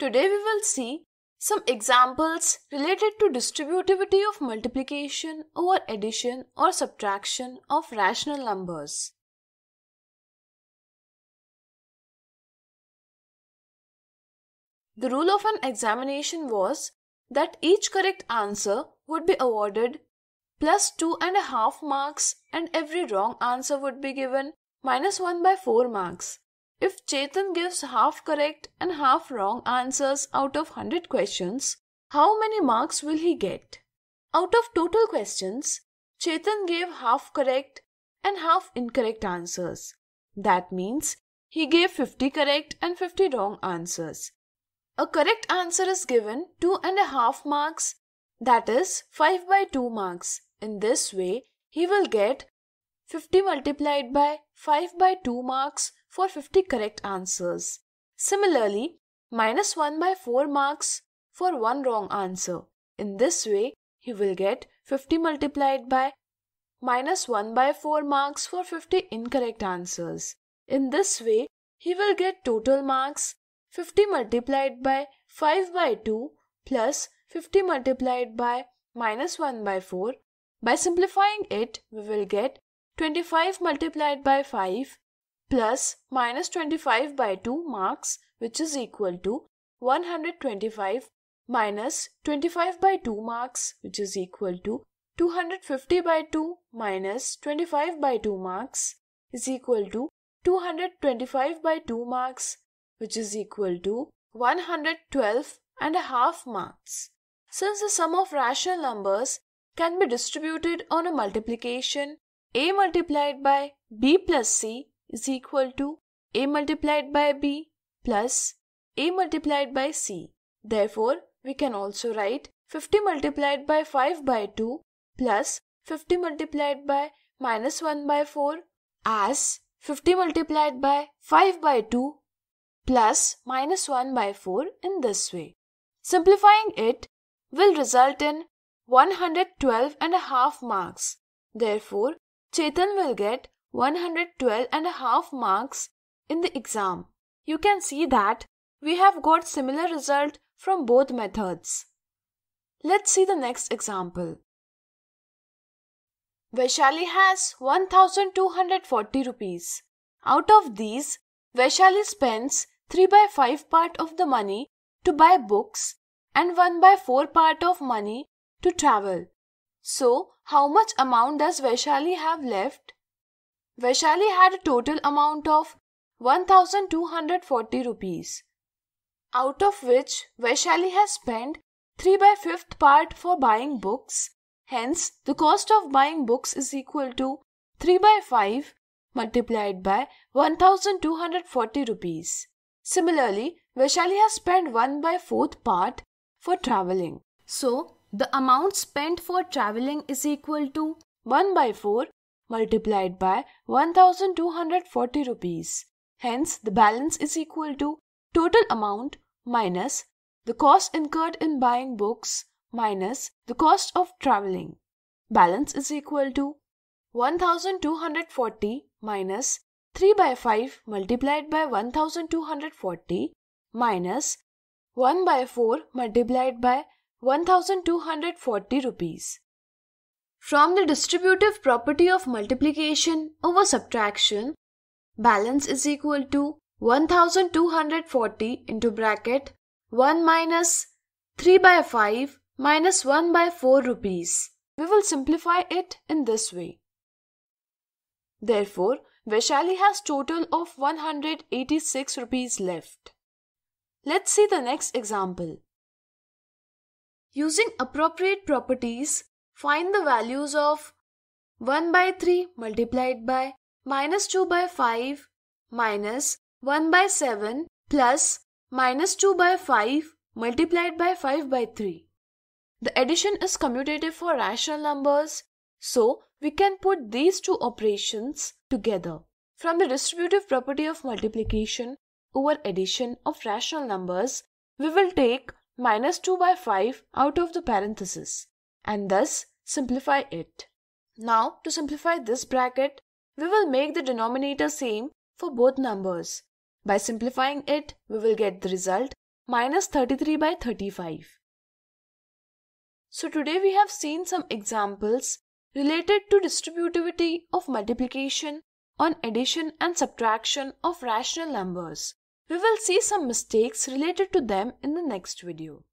Today we will see some examples related to distributivity of multiplication over addition or subtraction of rational numbers. The rule of an examination was that each correct answer would be awarded plus two and a half marks and every wrong answer would be given minus 1 by 4 marks. If Chetan gives half correct and half wrong answers out of 100 questions, how many marks will he get? Out of total questions, Chetan gave half correct and half incorrect answers. That means he gave 50 correct and 50 wrong answers. A correct answer is given 2 and a half marks, that is 5 by 2 marks. In this way, he will get 50 multiplied by 5 by 2 marks for 50 correct answers. Similarly, minus 1 by 4 marks for one wrong answer. In this way, he will get 50 multiplied by minus 1 by 4 marks for 50 incorrect answers. In this way, he will get total marks 50 multiplied by 5 by 2 plus 50 multiplied by minus 1 by 4. By simplifying it, we will get 25 multiplied by 5 plus minus 25 by 2 marks which is equal to 125 minus 25 by 2 marks which is equal to 250 by 2 minus 25 by 2 marks is equal to 225 by 2 marks which is equal to 112 and a half marks. Since the sum of rational numbers can be distributed on a multiplication a multiplied by b plus c is equal to a multiplied by b plus a multiplied by c. Therefore, we can also write 50 multiplied by 5 by 2 plus 50 multiplied by minus 1 by 4 as 50 multiplied by 5 by 2 plus minus 1 by 4 in this way. Simplifying it will result in 112 and a half marks. Therefore, Chetan will get 112 and a half marks in the exam. You can see that we have got similar result from both methods. Let's see the next example. Vaishali has 1240 rupees. Out of these, Vaishali spends 3 by 5 part of the money to buy books and 1 by 4 part of money to travel. So, how much amount does Vaishali have left? Vaishali had a total amount of 1240 rupees, out of which Vaishali has spent 3 by 5th part for buying books. Hence, the cost of buying books is equal to 3 by 5 multiplied by 1240 rupees. Similarly, Vaishali has spent 1 by 4th part for travelling. So, the amount spent for travelling is equal to 1 by 4 multiplied by 1240 rupees. Hence, the balance is equal to total amount minus the cost incurred in buying books minus the cost of traveling. Balance is equal to 1240 minus 3 by 5 multiplied by 1240 minus 1 by 4 multiplied by 1240 rupees. From the distributive property of multiplication over subtraction, balance is equal to 1240 into bracket 1 minus 3 by 5 minus 1 by 4 rupees. We will simplify it in this way. Therefore, Vaishali has total of 186 rupees left. Let's see the next example. Using appropriate properties, Find the values of 1 by 3 multiplied by minus 2 by 5 minus 1 by 7 plus minus 2 by 5 multiplied by 5 by 3. The addition is commutative for rational numbers, so we can put these two operations together. From the distributive property of multiplication over addition of rational numbers, we will take minus 2 by 5 out of the parenthesis and thus simplify it. Now to simplify this bracket, we will make the denominator same for both numbers. By simplifying it, we will get the result minus 33 by 35. So today we have seen some examples related to distributivity of multiplication on addition and subtraction of rational numbers. We will see some mistakes related to them in the next video.